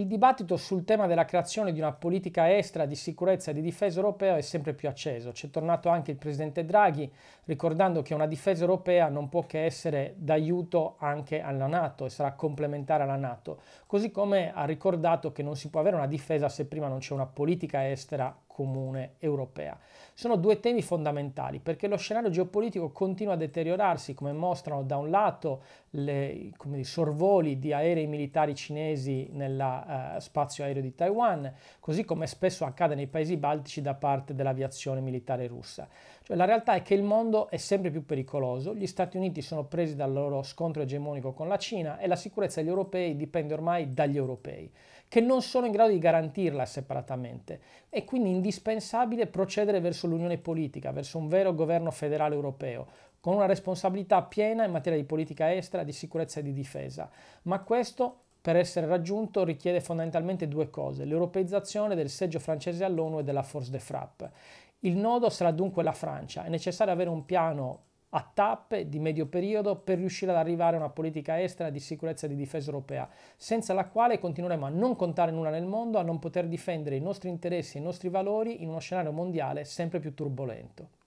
il dibattito sul tema della creazione di una politica estera di sicurezza e di difesa europea è sempre più acceso. C'è tornato anche il presidente Draghi ricordando che una difesa europea non può che essere d'aiuto anche alla Nato e sarà complementare alla Nato, così come ha ricordato che non si può avere una difesa se prima non c'è una politica estera comune europea. Sono due temi fondamentali perché lo scenario geopolitico continua a deteriorarsi, come mostrano da un lato le, come i sorvoli di aerei militari cinesi nello eh, spazio aereo di Taiwan, così come spesso accade nei paesi baltici da parte dell'aviazione militare russa. Cioè, la realtà è che il mondo è sempre più pericoloso, gli Stati Uniti sono presi dal loro scontro egemonico con la Cina e la sicurezza degli europei dipende ormai dagli europei, che non sono in grado di garantirla separatamente e quindi in indispensabile procedere verso l'unione politica, verso un vero governo federale europeo, con una responsabilità piena in materia di politica estera, di sicurezza e di difesa. Ma questo per essere raggiunto richiede fondamentalmente due cose, l'europeizzazione del seggio francese all'ONU e della Force de Frappe. Il nodo sarà dunque la Francia, è necessario avere un piano a tappe di medio periodo per riuscire ad arrivare a una politica estera di sicurezza e di difesa europea, senza la quale continueremo a non contare nulla nel mondo, a non poter difendere i nostri interessi e i nostri valori in uno scenario mondiale sempre più turbolento.